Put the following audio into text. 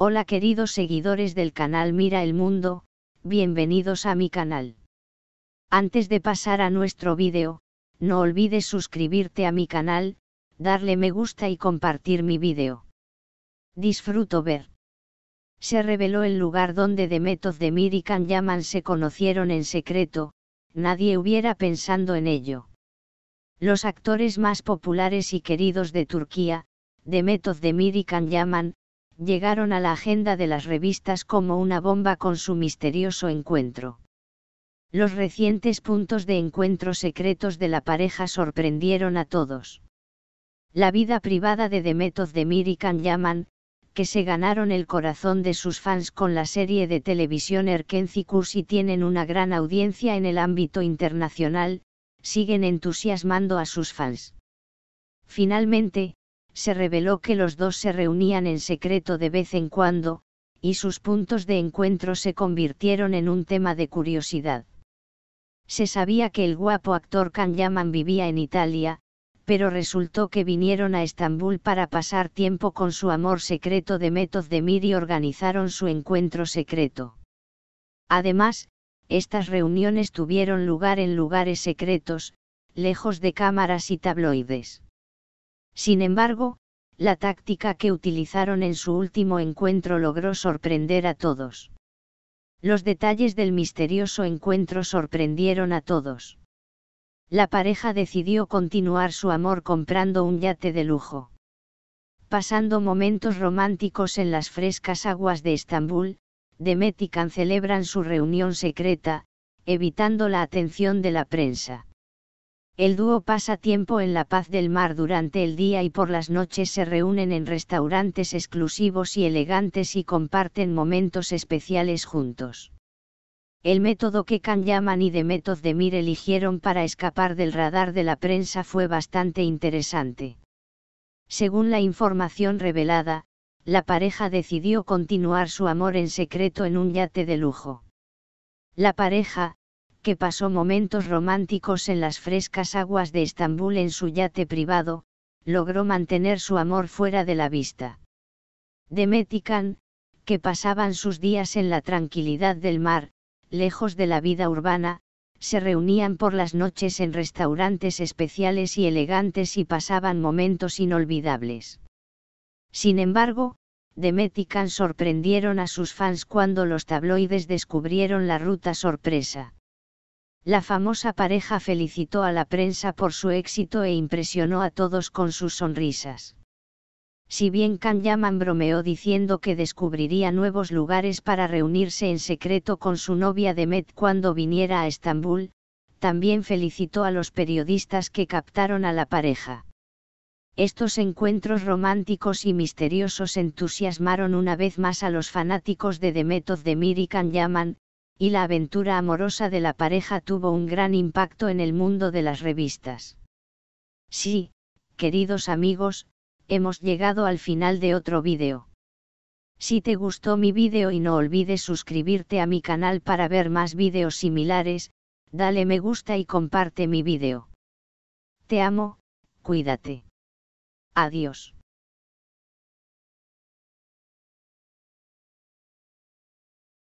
Hola queridos seguidores del canal Mira el Mundo, bienvenidos a mi canal. Antes de pasar a nuestro vídeo, no olvides suscribirte a mi canal, darle me gusta y compartir mi vídeo. Disfruto ver. Se reveló el lugar donde Özdemir de Can Yaman se conocieron en secreto, nadie hubiera pensando en ello. Los actores más populares y queridos de Turquía, Özdemir de Can Yaman, llegaron a la agenda de las revistas como una bomba con su misterioso encuentro. Los recientes puntos de encuentro secretos de la pareja sorprendieron a todos. La vida privada de Method de can Yaman, que se ganaron el corazón de sus fans con la serie de televisión Erkencicus y tienen una gran audiencia en el ámbito internacional, siguen entusiasmando a sus fans. Finalmente, se reveló que los dos se reunían en secreto de vez en cuando, y sus puntos de encuentro se convirtieron en un tema de curiosidad. Se sabía que el guapo actor Can Yaman vivía en Italia, pero resultó que vinieron a Estambul para pasar tiempo con su amor secreto de Metod Demir y organizaron su encuentro secreto. Además, estas reuniones tuvieron lugar en lugares secretos, lejos de cámaras y tabloides. Sin embargo, la táctica que utilizaron en su último encuentro logró sorprender a todos. Los detalles del misterioso encuentro sorprendieron a todos. La pareja decidió continuar su amor comprando un yate de lujo. Pasando momentos románticos en las frescas aguas de Estambul, Demet celebran su reunión secreta, evitando la atención de la prensa. El dúo pasa tiempo en la paz del mar durante el día y por las noches se reúnen en restaurantes exclusivos y elegantes y comparten momentos especiales juntos. El método que Can Yaman y Demet Mir eligieron para escapar del radar de la prensa fue bastante interesante. Según la información revelada, la pareja decidió continuar su amor en secreto en un yate de lujo. La pareja, que pasó momentos románticos en las frescas aguas de Estambul en su yate privado, logró mantener su amor fuera de la vista. Demetican, que pasaban sus días en la tranquilidad del mar, lejos de la vida urbana, se reunían por las noches en restaurantes especiales y elegantes y pasaban momentos inolvidables. Sin embargo, Demetican sorprendieron a sus fans cuando los tabloides descubrieron la ruta sorpresa. La famosa pareja felicitó a la prensa por su éxito e impresionó a todos con sus sonrisas. Si bien Can Yaman bromeó diciendo que descubriría nuevos lugares para reunirse en secreto con su novia Demet cuando viniera a Estambul, también felicitó a los periodistas que captaron a la pareja. Estos encuentros románticos y misteriosos entusiasmaron una vez más a los fanáticos de Demet Özdemir y Can Yaman, y la aventura amorosa de la pareja tuvo un gran impacto en el mundo de las revistas. Sí, queridos amigos, hemos llegado al final de otro vídeo. Si te gustó mi vídeo y no olvides suscribirte a mi canal para ver más vídeos similares, dale me gusta y comparte mi vídeo. Te amo, cuídate. Adiós.